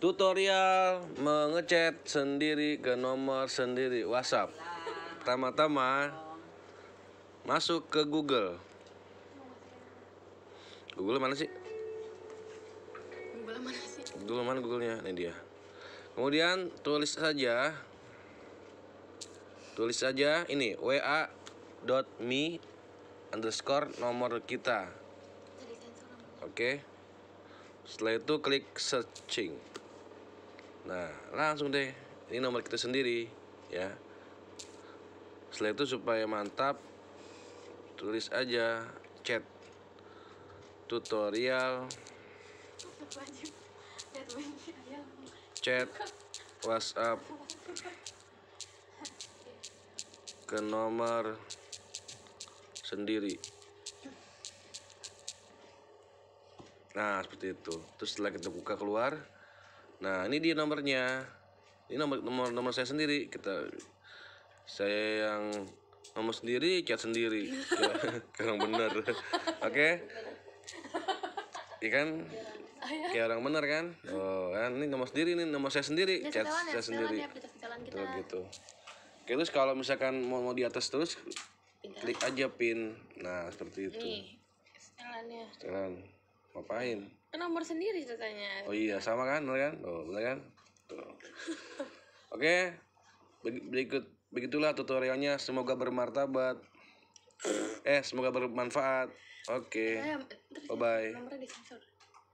tutorial mengecat sendiri ke nomor sendiri WhatsApp. Pertama-tama masuk ke Google. Google mana sih? Google mana sih? Google mana Googlenya? Ini dia. Kemudian tulis saja, tulis saja ini wa. wa.me underscore nomor kita. Oke. Okay setelah itu klik searching nah langsung deh ini nomor kita sendiri ya setelah itu supaya mantap tulis aja chat tutorial chat WhatsApp ke nomor sendiri Nah, seperti itu. Terus setelah kita buka keluar, nah ini dia nomornya. Ini nomor nomor nomor saya sendiri. Kita saya yang nomor sendiri, chat sendiri. Kurang bener. Oke. ikan Iya kan? Kayak orang bener kan? Oh, kan ini nomor sendiri ini nomor saya sendiri, cat ya, saya ya, sendiri. Ya, kita. Tuh, gitu. Oke, terus kalau misalkan mau mau di atas terus klik aja pin. Nah, seperti itu. Ini setelannya. Setelan. Ya. Ngapain? Kan nomor sendiri katanya. Oh iya, sama kan, bener kan? Oh, bener kan? Tuh. Oke. Berikut begitulah tutorialnya. Semoga bermartabat. Eh, semoga bermanfaat. Oke. Okay. Bye bye.